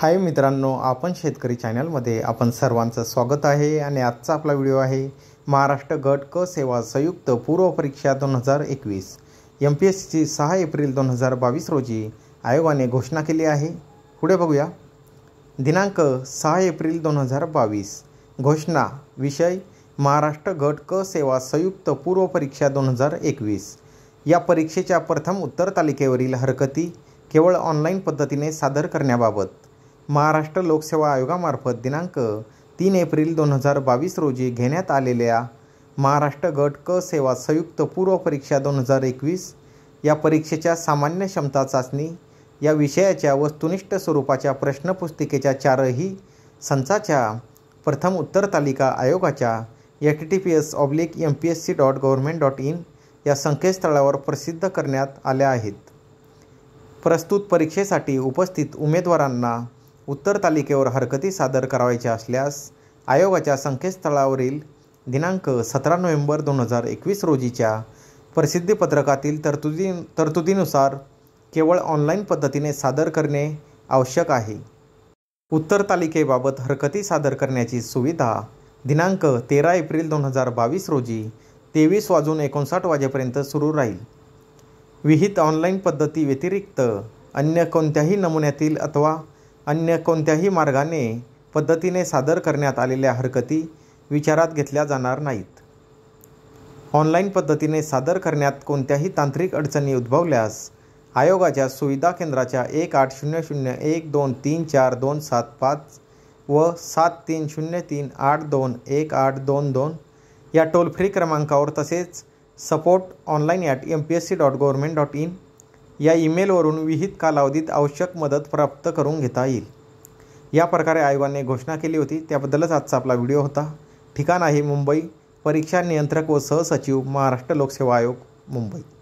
हाय मित्रांनो आपण शेतकरी चॅनलमध्ये आपण सर्वांचं स्वागत आहे आणि आजचा आपला व्हिडिओ आहे महाराष्ट्र गट क सेवा संयुक्त पूर्व परीक्षा दोन हजार एकवीस एम पी एस सी सहा एप्रिल दोन हजार बावीस रोजी आयोगाने घोषणा केली आहे पुढे बघूया दिनांक सहा एप्रिल दोन हजार बावीस घोषणा विषय महाराष्ट्र गट क सेवा संयुक्त पूर्व परीक्षा दोन हजार एकवीस या परीक्षेच्या प्रथम उत्तर तालिकेवरील हरकती केवळ ऑनलाईन पद्धतीने सादर करण्याबाबत महाराष्ट्र लोकसेवा आयोगामार्फत दिनांक तीन एप्रिल दोन हजार बावीस रोजी घेण्यात आलेल्या महाराष्ट्र गट क सेवा संयुक्त पूर्व परीक्षा दोन हजार एकवीस या परीक्षेच्या सामान्य क्षमता चाचणी या विषयाच्या वस्तुनिष्ठ स्वरूपाच्या प्रश्नपुस्तिकेच्या चारही संचाच्या प्रथम उत्तर तालिका आयोगाच्या H T P S oblique M P S C dot government dot in या संकेतस्थळावर प्रसिद्ध करण्यात आल्या आहेत प्रस्तुत परीक्षेसाठी उपस्थित उमेदवारांना उत्तर तालिकेवर हरकती सादर करावायच्या असल्यास आयोगाच्या संकेतस्थळावरील दिनांक सतरा नोव्हेंबर दोन हजार एकवीस रोजीच्या प्रसिद्धीपत्रकातील तरतुदी तरतुदीनुसार केवळ ऑनलाईन पद्धतीने सादर करणे आवश्यक आहे उत्तर तालिकेबाबत हरकती सादर करण्याची सुविधा दिनांक तेरा एप्रिल दोन हजार बावीस रोजी तेवीस वाजून एकोणसाठ वाजेपर्यंत सुरू राहील विहित ऑनलाईन पद्धती व्यतिरिक्त अन्य कोणत्याही नमुन्यातील अथवा अन्य कोणत्याही मार्गाने पद्धतीने सादर करण्यात आलेल्या हरकती विचारात घेतल्या जाणार नाहीत ऑनलाईन पद्धतीने सादर करण्यात कोणत्याही तांत्रिक अडचणी उद्भवल्यास आयोगाच्या सुविधा केंद्राच्या एक आठ शून्य शून्य एक दोन तीन चार दोन सात पाच व सात तीन शून्य तीन आठ दोन एक आठ दोन दोन या टोल फ्री क्रमांकावर तसेच support online at M P S C dot government dot in या ईमेलवरून विहित कालावधीत आवश्यक मदत प्राप्त करून घेता येईल या प्रकारे आयोगाने घोषणा केली होती त्याबद्दलच आजचा आपला व्हिडिओ होता ठिकाण आहे मुंबई परीक्षा नियंत्रक व सहसचिव महाराष्ट्र लोकसेवा आयोग मुंबई